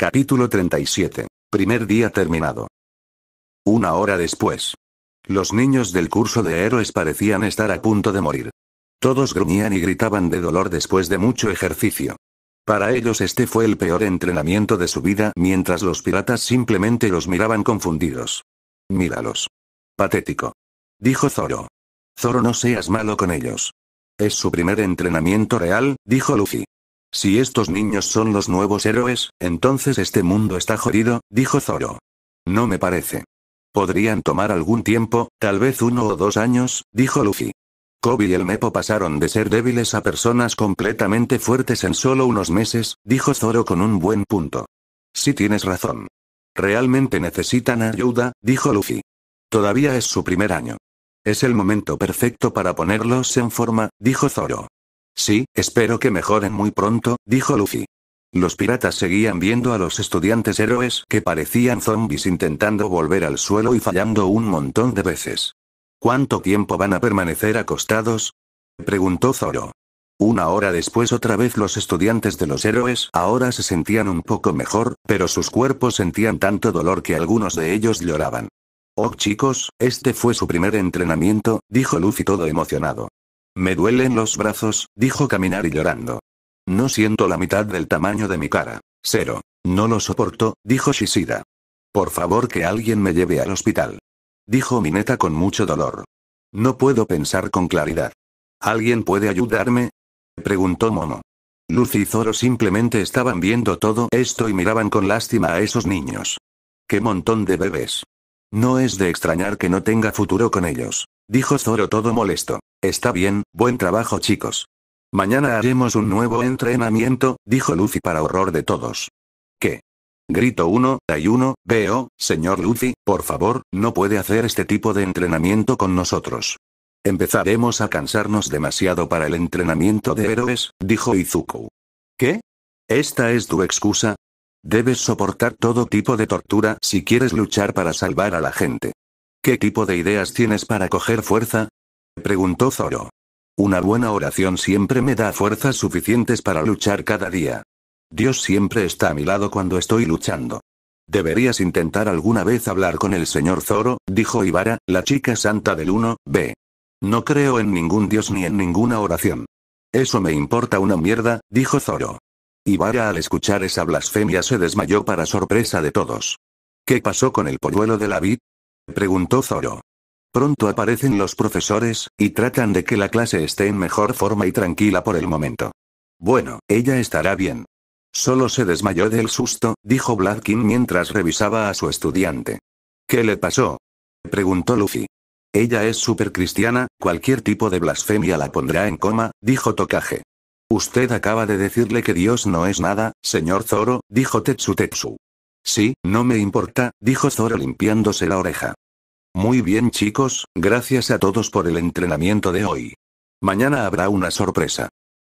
Capítulo 37. Primer día terminado. Una hora después. Los niños del curso de héroes parecían estar a punto de morir. Todos gruñían y gritaban de dolor después de mucho ejercicio. Para ellos este fue el peor entrenamiento de su vida, mientras los piratas simplemente los miraban confundidos. Míralos. Patético. Dijo Zoro. Zoro no seas malo con ellos. Es su primer entrenamiento real, dijo Luffy. Si estos niños son los nuevos héroes, entonces este mundo está jodido, dijo Zoro. No me parece. Podrían tomar algún tiempo, tal vez uno o dos años, dijo Luffy. Kobe y el Mepo pasaron de ser débiles a personas completamente fuertes en solo unos meses, dijo Zoro con un buen punto. Sí tienes razón. Realmente necesitan ayuda, dijo Luffy. Todavía es su primer año. Es el momento perfecto para ponerlos en forma, dijo Zoro. Sí, espero que mejoren muy pronto, dijo Luffy. Los piratas seguían viendo a los estudiantes héroes que parecían zombies intentando volver al suelo y fallando un montón de veces. ¿Cuánto tiempo van a permanecer acostados? preguntó Zoro. Una hora después otra vez los estudiantes de los héroes ahora se sentían un poco mejor, pero sus cuerpos sentían tanto dolor que algunos de ellos lloraban. Oh chicos, este fue su primer entrenamiento, dijo Luffy todo emocionado. Me duelen los brazos, dijo Caminar y llorando. No siento la mitad del tamaño de mi cara. Cero. No lo soporto, dijo Shishida. Por favor que alguien me lleve al hospital. Dijo Mineta con mucho dolor. No puedo pensar con claridad. ¿Alguien puede ayudarme? Preguntó Momo. Lucy y Zoro simplemente estaban viendo todo esto y miraban con lástima a esos niños. ¡Qué montón de bebés! No es de extrañar que no tenga futuro con ellos, dijo Zoro todo molesto. Está bien, buen trabajo chicos. Mañana haremos un nuevo entrenamiento, dijo Lucy para horror de todos. ¿Qué? Grito uno, hay uno, veo, señor Lucy, por favor, no puede hacer este tipo de entrenamiento con nosotros. Empezaremos a cansarnos demasiado para el entrenamiento de héroes, dijo Izuku. ¿Qué? ¿Esta es tu excusa? Debes soportar todo tipo de tortura si quieres luchar para salvar a la gente. ¿Qué tipo de ideas tienes para coger fuerza? preguntó Zoro. Una buena oración siempre me da fuerzas suficientes para luchar cada día. Dios siempre está a mi lado cuando estoy luchando. Deberías intentar alguna vez hablar con el señor Zoro, dijo Ivara, la chica santa del 1B. No creo en ningún dios ni en ninguna oración. Eso me importa una mierda, dijo Zoro. Ivara, al escuchar esa blasfemia se desmayó para sorpresa de todos. ¿Qué pasó con el polluelo de la vid? preguntó Zoro. Pronto aparecen los profesores, y tratan de que la clase esté en mejor forma y tranquila por el momento. Bueno, ella estará bien. Solo se desmayó del susto, dijo Bladkin mientras revisaba a su estudiante. ¿Qué le pasó? preguntó Luffy. Ella es cristiana, cualquier tipo de blasfemia la pondrá en coma, dijo Tokage. Usted acaba de decirle que Dios no es nada, señor Zoro, dijo Tetsu Tetsu. Sí, no me importa, dijo Zoro limpiándose la oreja. Muy bien chicos, gracias a todos por el entrenamiento de hoy. Mañana habrá una sorpresa.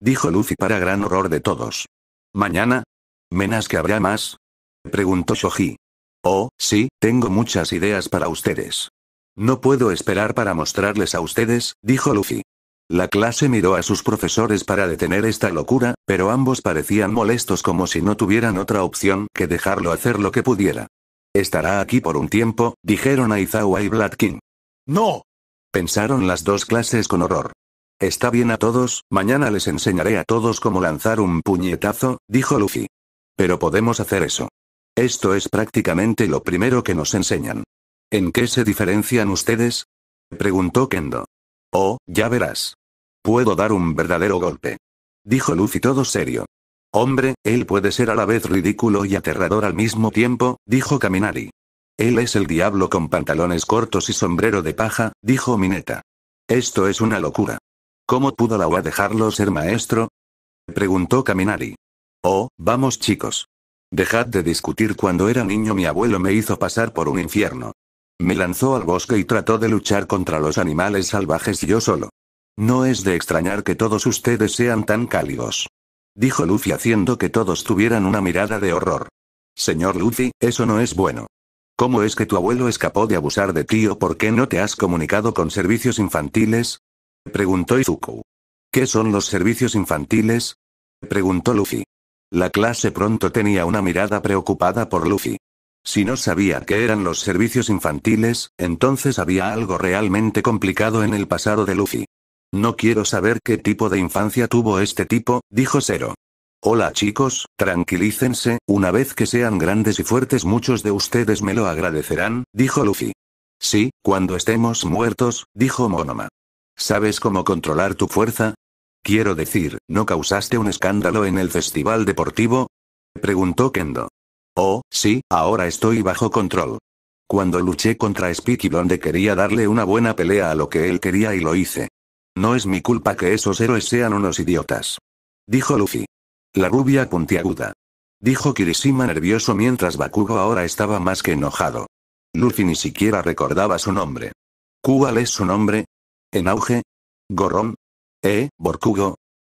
Dijo Lucy para gran horror de todos. ¿Mañana? ¿Menas que habrá más? Preguntó Shoji. Oh, sí, tengo muchas ideas para ustedes. No puedo esperar para mostrarles a ustedes, dijo Luffy. La clase miró a sus profesores para detener esta locura, pero ambos parecían molestos como si no tuvieran otra opción que dejarlo hacer lo que pudiera. Estará aquí por un tiempo, dijeron Aizawa y King. ¡No! Pensaron las dos clases con horror. Está bien a todos, mañana les enseñaré a todos cómo lanzar un puñetazo, dijo Luffy. Pero podemos hacer eso. Esto es prácticamente lo primero que nos enseñan. ¿En qué se diferencian ustedes? preguntó Kendo. Oh, ya verás. Puedo dar un verdadero golpe. Dijo Luffy todo serio. Hombre, él puede ser a la vez ridículo y aterrador al mismo tiempo, dijo Caminari. Él es el diablo con pantalones cortos y sombrero de paja, dijo Mineta. Esto es una locura. ¿Cómo pudo la UA dejarlo ser maestro? preguntó Caminari. Oh, vamos chicos. Dejad de discutir cuando era niño mi abuelo me hizo pasar por un infierno. Me lanzó al bosque y trató de luchar contra los animales salvajes yo solo. No es de extrañar que todos ustedes sean tan cálidos. Dijo Luffy haciendo que todos tuvieran una mirada de horror. Señor Luffy, eso no es bueno. ¿Cómo es que tu abuelo escapó de abusar de ti o por qué no te has comunicado con servicios infantiles? Preguntó Izuku. ¿Qué son los servicios infantiles? Preguntó Luffy. La clase pronto tenía una mirada preocupada por Luffy. Si no sabía qué eran los servicios infantiles, entonces había algo realmente complicado en el pasado de Luffy. No quiero saber qué tipo de infancia tuvo este tipo, dijo Zero. Hola chicos, tranquilícense, una vez que sean grandes y fuertes muchos de ustedes me lo agradecerán, dijo Luffy. Sí, cuando estemos muertos, dijo Monoma. ¿Sabes cómo controlar tu fuerza? Quiero decir, ¿no causaste un escándalo en el festival deportivo? Preguntó Kendo. Oh, sí, ahora estoy bajo control. Cuando luché contra Speaky Blonde quería darle una buena pelea a lo que él quería y lo hice. No es mi culpa que esos héroes sean unos idiotas. Dijo Luffy. La rubia puntiaguda. Dijo Kirishima nervioso mientras Bakugo ahora estaba más que enojado. Luffy ni siquiera recordaba su nombre. ¿Cuál es su nombre? ¿En auge? ¿Eh, Borkugo?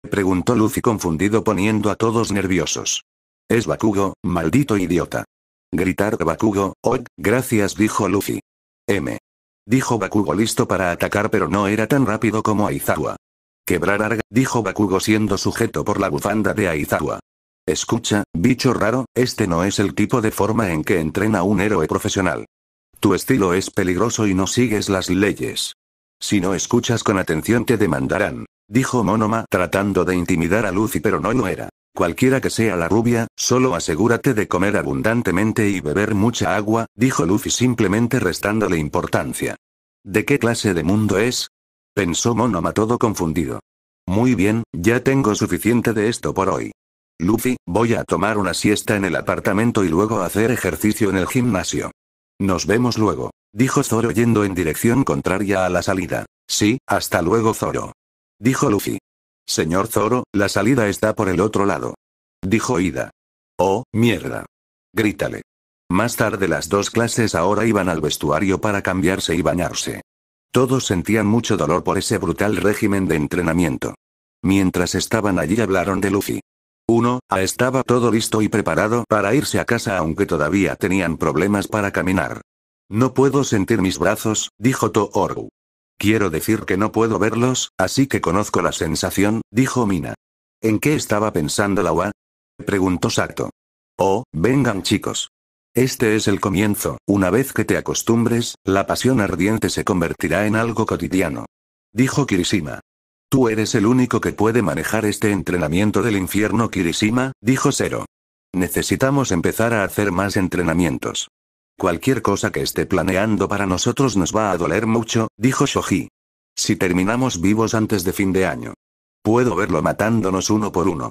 Preguntó Luffy confundido poniendo a todos nerviosos. Es Bakugo, maldito idiota. Gritar Bakugo, oh, gracias dijo Luffy. M. Dijo Bakugo listo para atacar pero no era tan rápido como Aizawa. Quebrar arga, dijo Bakugo siendo sujeto por la bufanda de Aizawa. Escucha, bicho raro, este no es el tipo de forma en que entrena un héroe profesional. Tu estilo es peligroso y no sigues las leyes. Si no escuchas con atención te demandarán, dijo Monoma tratando de intimidar a Lucy pero no lo era. Cualquiera que sea la rubia, solo asegúrate de comer abundantemente y beber mucha agua, dijo Luffy simplemente restándole importancia. ¿De qué clase de mundo es? pensó Monoma todo confundido. Muy bien, ya tengo suficiente de esto por hoy. Luffy, voy a tomar una siesta en el apartamento y luego hacer ejercicio en el gimnasio. Nos vemos luego, dijo Zoro yendo en dirección contraria a la salida. Sí, hasta luego Zoro. Dijo Luffy. Señor Zoro, la salida está por el otro lado. Dijo Ida. Oh, mierda. Grítale. Más tarde las dos clases ahora iban al vestuario para cambiarse y bañarse. Todos sentían mucho dolor por ese brutal régimen de entrenamiento. Mientras estaban allí hablaron de Luffy. Uno, A ah, estaba todo listo y preparado para irse a casa aunque todavía tenían problemas para caminar. No puedo sentir mis brazos, dijo Oru. Quiero decir que no puedo verlos, así que conozco la sensación, dijo Mina. ¿En qué estaba pensando la UA? preguntó Sato. Oh, vengan chicos. Este es el comienzo, una vez que te acostumbres, la pasión ardiente se convertirá en algo cotidiano. Dijo Kirishima. Tú eres el único que puede manejar este entrenamiento del infierno Kirishima, dijo Zero. Necesitamos empezar a hacer más entrenamientos. Cualquier cosa que esté planeando para nosotros nos va a doler mucho, dijo Shoji. Si terminamos vivos antes de fin de año. Puedo verlo matándonos uno por uno.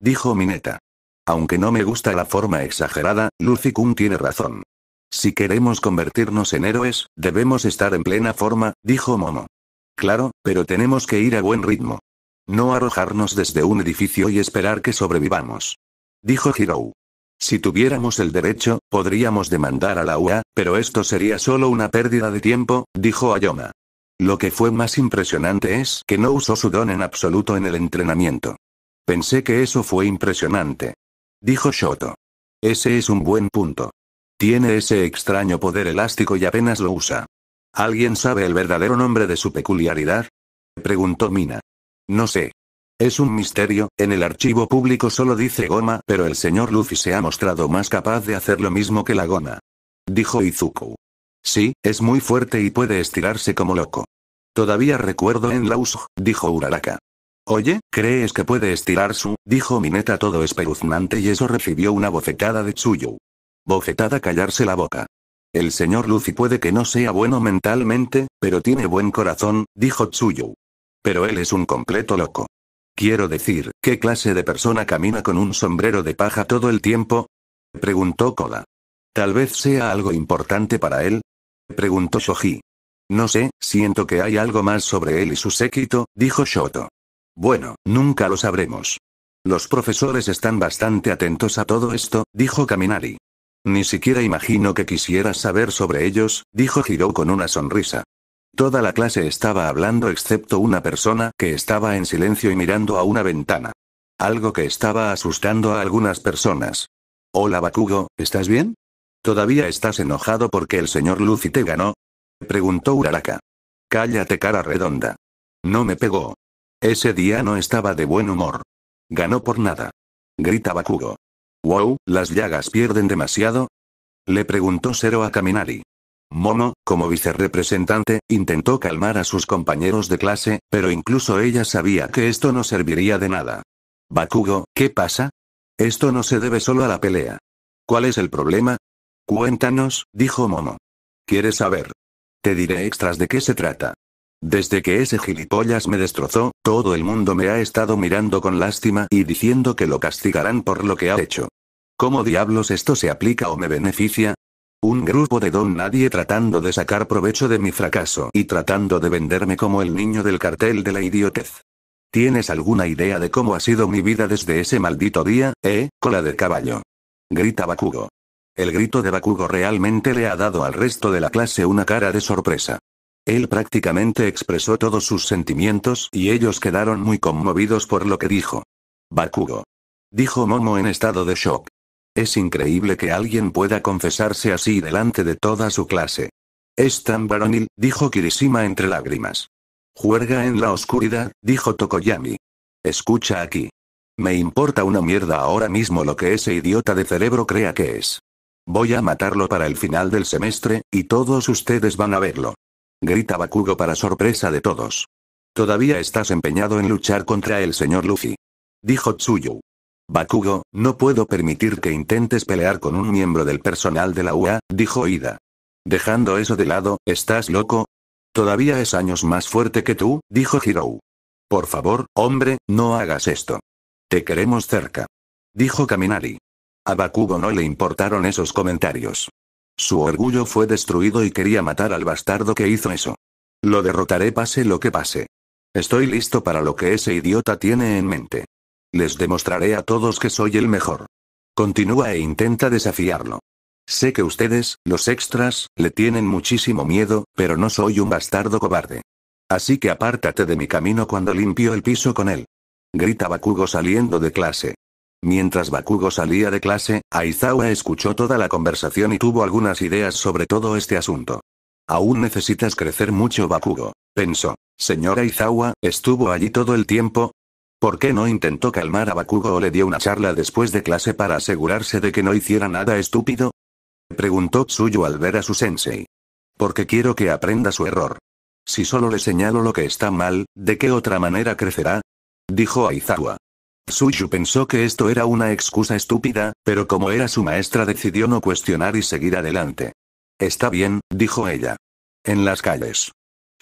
Dijo Mineta. Aunque no me gusta la forma exagerada, luffy Kun tiene razón. Si queremos convertirnos en héroes, debemos estar en plena forma, dijo Momo. Claro, pero tenemos que ir a buen ritmo. No arrojarnos desde un edificio y esperar que sobrevivamos. Dijo Hirou. Si tuviéramos el derecho, podríamos demandar a la UA, pero esto sería solo una pérdida de tiempo, dijo Ayoma. Lo que fue más impresionante es que no usó su don en absoluto en el entrenamiento. Pensé que eso fue impresionante. Dijo Shoto. Ese es un buen punto. Tiene ese extraño poder elástico y apenas lo usa. ¿Alguien sabe el verdadero nombre de su peculiaridad? Preguntó Mina. No sé. Es un misterio, en el archivo público solo dice goma, pero el señor Luffy se ha mostrado más capaz de hacer lo mismo que la goma. Dijo Izuku. Sí, es muy fuerte y puede estirarse como loco. Todavía recuerdo en Laus, dijo Uraraka. Oye, ¿crees que puede estirar su? dijo Mineta todo espeluznante y eso recibió una bofetada de Tsuyu. Bofetada callarse la boca. El señor Luffy puede que no sea bueno mentalmente, pero tiene buen corazón, dijo Tsuyu. Pero él es un completo loco. Quiero decir, ¿qué clase de persona camina con un sombrero de paja todo el tiempo? preguntó Koda. Tal vez sea algo importante para él, preguntó Shoji. No sé, siento que hay algo más sobre él y su séquito, dijo Shoto. Bueno, nunca lo sabremos. Los profesores están bastante atentos a todo esto, dijo Kaminari. Ni siquiera imagino que quisieras saber sobre ellos, dijo Hiro con una sonrisa. Toda la clase estaba hablando excepto una persona que estaba en silencio y mirando a una ventana. Algo que estaba asustando a algunas personas. Hola Bakugo, ¿estás bien? ¿Todavía estás enojado porque el señor Lucy te ganó? Preguntó Uraraka. Cállate cara redonda. No me pegó. Ese día no estaba de buen humor. Ganó por nada. Grita Bakugo. Wow, las llagas pierden demasiado. Le preguntó Zero a Kaminari. Momo, como vicerepresentante, intentó calmar a sus compañeros de clase, pero incluso ella sabía que esto no serviría de nada. Bakugo, ¿qué pasa? Esto no se debe solo a la pelea. ¿Cuál es el problema? Cuéntanos, dijo Momo. ¿Quieres saber? Te diré extras de qué se trata. Desde que ese gilipollas me destrozó, todo el mundo me ha estado mirando con lástima y diciendo que lo castigarán por lo que ha hecho. ¿Cómo diablos esto se aplica o me beneficia? Un grupo de don nadie tratando de sacar provecho de mi fracaso y tratando de venderme como el niño del cartel de la idiotez. ¿Tienes alguna idea de cómo ha sido mi vida desde ese maldito día, eh, cola de caballo? Grita Bakugo. El grito de Bakugo realmente le ha dado al resto de la clase una cara de sorpresa. Él prácticamente expresó todos sus sentimientos y ellos quedaron muy conmovidos por lo que dijo. Bakugo. Dijo Momo en estado de shock. Es increíble que alguien pueda confesarse así delante de toda su clase. Es tan varonil, dijo Kirishima entre lágrimas. Juerga en la oscuridad, dijo Tokoyami. Escucha aquí. Me importa una mierda ahora mismo lo que ese idiota de cerebro crea que es. Voy a matarlo para el final del semestre, y todos ustedes van a verlo. Grita Bakugo para sorpresa de todos. Todavía estás empeñado en luchar contra el señor Luffy. Dijo Tsuyu. Bakugo, no puedo permitir que intentes pelear con un miembro del personal de la UA, dijo Ida. Dejando eso de lado, ¿estás loco? Todavía es años más fuerte que tú, dijo Hirou. Por favor, hombre, no hagas esto. Te queremos cerca. Dijo Kaminari. A Bakugo no le importaron esos comentarios. Su orgullo fue destruido y quería matar al bastardo que hizo eso. Lo derrotaré pase lo que pase. Estoy listo para lo que ese idiota tiene en mente. Les demostraré a todos que soy el mejor. Continúa e intenta desafiarlo. Sé que ustedes, los extras, le tienen muchísimo miedo, pero no soy un bastardo cobarde. Así que apártate de mi camino cuando limpio el piso con él. Grita Bakugo saliendo de clase. Mientras Bakugo salía de clase, Aizawa escuchó toda la conversación y tuvo algunas ideas sobre todo este asunto. Aún necesitas crecer mucho Bakugo, pensó. Señor Aizawa, estuvo allí todo el tiempo, ¿Por qué no intentó calmar a Bakugo o le dio una charla después de clase para asegurarse de que no hiciera nada estúpido? Preguntó Tsuyu al ver a su sensei. Porque quiero que aprenda su error. Si solo le señalo lo que está mal, ¿de qué otra manera crecerá? Dijo Aizawa. Tsuyu pensó que esto era una excusa estúpida, pero como era su maestra decidió no cuestionar y seguir adelante. Está bien, dijo ella. En las calles.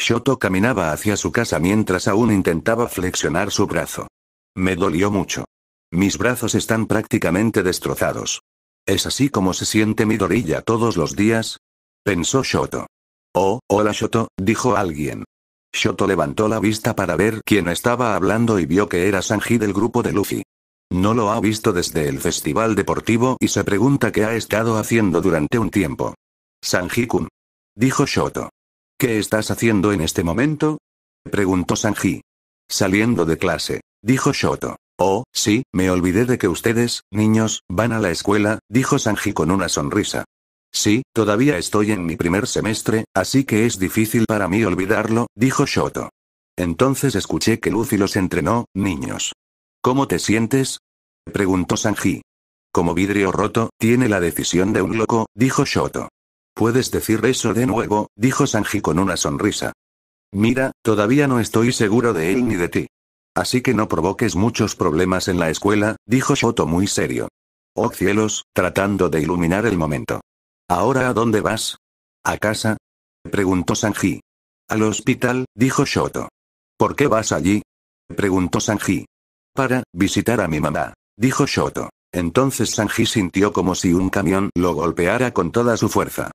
Shoto caminaba hacia su casa mientras aún intentaba flexionar su brazo. Me dolió mucho. Mis brazos están prácticamente destrozados. ¿Es así como se siente mi dorilla todos los días? Pensó Shoto. Oh, hola Shoto, dijo alguien. Shoto levantó la vista para ver quién estaba hablando y vio que era Sanji del grupo de Luffy. No lo ha visto desde el festival deportivo y se pregunta qué ha estado haciendo durante un tiempo. Sanji-kun. Dijo Shoto. ¿Qué estás haciendo en este momento? preguntó Sanji. Saliendo de clase, dijo Shoto. Oh, sí, me olvidé de que ustedes, niños, van a la escuela, dijo Sanji con una sonrisa. Sí, todavía estoy en mi primer semestre, así que es difícil para mí olvidarlo, dijo Shoto. Entonces escuché que Lucy los entrenó, niños. ¿Cómo te sientes? preguntó Sanji. Como vidrio roto, tiene la decisión de un loco, dijo Shoto. Puedes decir eso de nuevo, dijo Sanji con una sonrisa. Mira, todavía no estoy seguro de él ni de ti. Así que no provoques muchos problemas en la escuela, dijo Shoto muy serio. Oh cielos, tratando de iluminar el momento. ¿Ahora a dónde vas? ¿A casa? preguntó Sanji. Al hospital, dijo Shoto. ¿Por qué vas allí? preguntó Sanji. Para visitar a mi mamá, dijo Shoto. Entonces Sanji sintió como si un camión lo golpeara con toda su fuerza.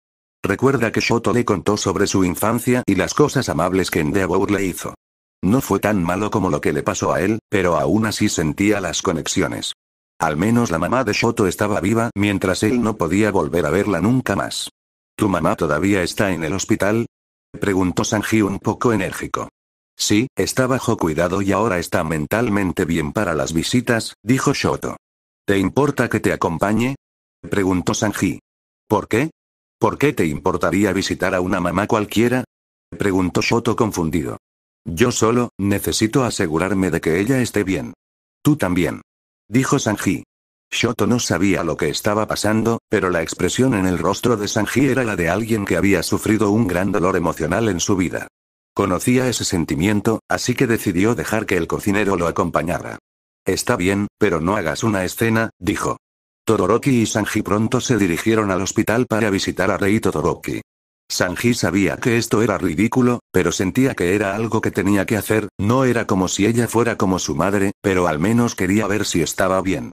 Recuerda que Shoto le contó sobre su infancia y las cosas amables que Endeavour le hizo. No fue tan malo como lo que le pasó a él, pero aún así sentía las conexiones. Al menos la mamá de Shoto estaba viva mientras él no podía volver a verla nunca más. ¿Tu mamá todavía está en el hospital? Preguntó Sanji un poco enérgico. Sí, está bajo cuidado y ahora está mentalmente bien para las visitas, dijo Shoto. ¿Te importa que te acompañe? Preguntó Sanji. ¿Por qué? ¿Por qué te importaría visitar a una mamá cualquiera? preguntó Shoto confundido. Yo solo, necesito asegurarme de que ella esté bien. Tú también. Dijo Sanji. Shoto no sabía lo que estaba pasando, pero la expresión en el rostro de Sanji era la de alguien que había sufrido un gran dolor emocional en su vida. Conocía ese sentimiento, así que decidió dejar que el cocinero lo acompañara. Está bien, pero no hagas una escena, dijo. Todoroki y Sanji pronto se dirigieron al hospital para visitar a Rei Todoroki. Sanji sabía que esto era ridículo, pero sentía que era algo que tenía que hacer, no era como si ella fuera como su madre, pero al menos quería ver si estaba bien.